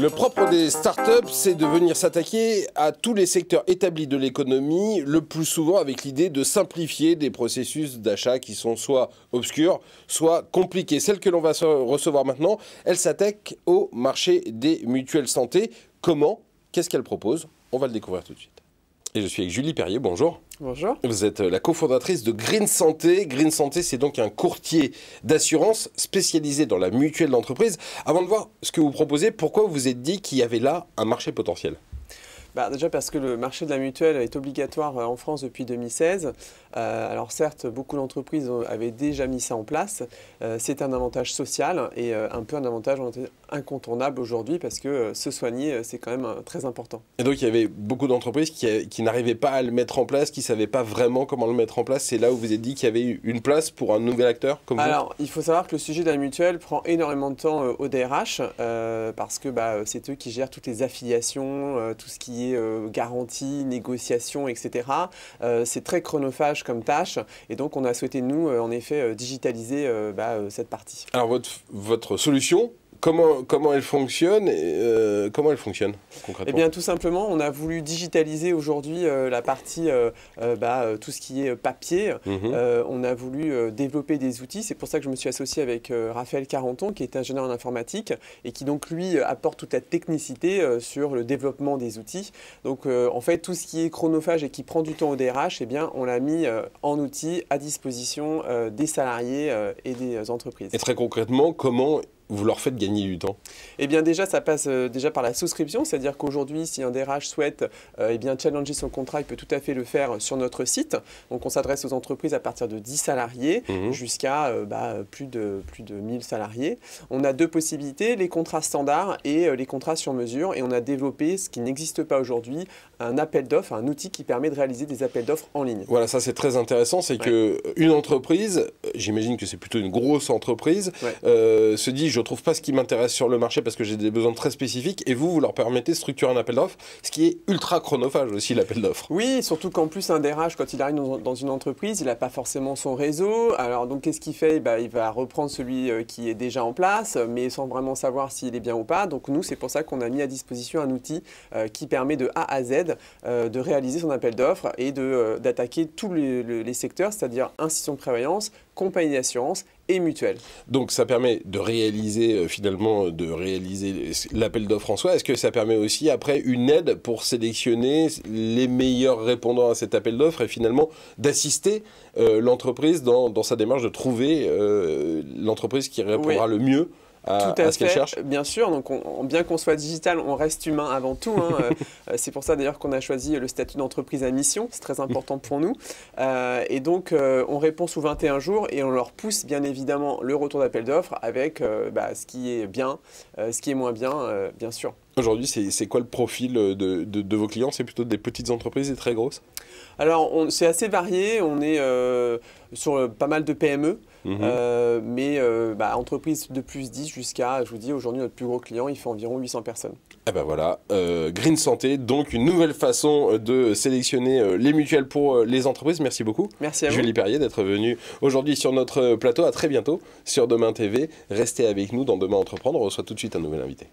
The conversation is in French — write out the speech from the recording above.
Le propre des startups, c'est de venir s'attaquer à tous les secteurs établis de l'économie, le plus souvent avec l'idée de simplifier des processus d'achat qui sont soit obscurs, soit compliqués. Celle que l'on va recevoir maintenant, elle s'attaque au marché des mutuelles santé. Comment Qu'est-ce qu'elle propose On va le découvrir tout de suite. Et je suis avec Julie Perrier, bonjour. Bonjour. Vous êtes euh, la cofondatrice de Green Santé. Green Santé, c'est donc un courtier d'assurance spécialisé dans la mutuelle d'entreprise. Avant de voir ce que vous proposez, pourquoi vous vous êtes dit qu'il y avait là un marché potentiel bah, déjà parce que le marché de la mutuelle est obligatoire euh, en France depuis 2016. Euh, alors certes, beaucoup d'entreprises avaient déjà mis ça en place. Euh, c'est un avantage social et un peu un avantage incontournable aujourd'hui parce que se soigner, c'est quand même très important. Et donc il y avait beaucoup d'entreprises qui, n'arrivaient pas à le mettre en place, qui ne savaient pas vraiment comment le mettre en place. C'est là où vous avez dit qu'il y avait une place pour un nouvel acteur comme Alors il faut savoir que le sujet de la mutuelle prend énormément de temps au DRH parce que bah, c'est eux qui gèrent toutes les affiliations, tout ce qui est euh, garantie, négociation, etc. Euh, c'est très chronophage comme tâche et donc on a souhaité nous euh, en effet digitaliser bah, cette partie. Alors votre, votre solution Comment, elle fonctionne euh, Comment elle fonctionne concrètement Eh bien, tout simplement, on a voulu digitaliser aujourd'hui euh, la partie euh, bah, tout ce qui est papier. Mhm. on a voulu développer des outils. C'est pour ça que je me suis associé avec Raphaël Carenton, qui est ingénieur en informatique et qui donc lui apporte toute la technicité sur le développement des outils. Donc, en fait, tout ce qui est chronophage et qui prend du temps au DRH, eh bien, on l'a mis en outil à disposition des salariés et des entreprises. Et très concrètement, comment vous leur faites gagner du temps Eh bien déjà, ça passe euh, déjà par la souscription, c'est-à-dire qu'aujourd'hui, si un DRH souhaite euh, eh bien, challenger son contrat, il peut tout à fait le faire euh, sur notre site. Donc on s'adresse aux entreprises à partir de 10 salariés mhm. jusqu'à bah, plus, de, plus de 1000 salariés. On a deux possibilités, les contrats standards et les contrats sur mesure. Et on a développé, ce qui n'existe pas aujourd'hui, un appel d'offres, un outil qui permet de réaliser des appels d'offres en ligne. Voilà, ça c'est très intéressant, c'est que qu'une entreprise, j'imagine que c'est plutôt une grosse entreprise, se dit je ne trouve pas ce qui m'intéresse sur le marché parce que j'ai des besoins très spécifiques, et vous, vous leur permettez de structurer un appel d'offres, ce qui est ultra chronophage aussi, l'appel d'offres. Oui, surtout qu'en plus, un DRH, quand il arrive dans une entreprise, il n'a pas forcément son réseau. Alors, donc, qu'est-ce qu'il fait bah, Il va reprendre celui euh, qui est déjà en place, mais sans vraiment savoir s'il est bien ou pas. Donc, nous, c'est pour ça qu'on a mis à disposition un outil euh, qui permet de A à Z euh, de réaliser son appel d'offres et d'attaquer tous les, secteurs, c'est-à-dire incision de prévoyance, compagnie d'assurance et mutuelle. Donc ça permet de réaliser euh, finalement euh, de réaliser l'appel d'offres en soi. Est-ce que ça permet aussi après une aide pour sélectionner les meilleurs répondants à cet appel d'offres et finalement d'assister euh, l'entreprise dans, sa démarche de trouver l'entreprise qui répondra le mieux tout à, ce qu'elle cherche Bien sûr, donc on, bien qu'on soit digital, on reste humain avant tout. Hein. Euh, euh, c'est pour ça d'ailleurs qu'on a choisi le statut d'entreprise à mission, c'est très important pour nous. Euh, et donc on répond sous 21 jours et on leur pousse bien évidemment le retour d'appel d'offres avec bah, ce qui est bien, ce qui est moins bien, bien sûr. Aujourd'hui, c'est quoi le profil de, vos clients C'est plutôt des petites entreprises et très grosses Alors, c'est assez varié. On est sur pas mal de PME. Mhm. Euh, mais euh, bah, entreprise de plus 10 jusqu'à, je vous dis, aujourd'hui, notre plus gros client, il fait environ 800 personnes. Eh ben voilà, euh, Green Santé, donc une nouvelle façon de sélectionner les mutuelles pour les entreprises. Merci beaucoup. Merci à vous. Julie Perrier d'être venue aujourd'hui sur notre plateau. À très bientôt sur Demain TV. Restez avec nous dans Demain Entreprendre. On reçoit tout de suite un nouvel invité.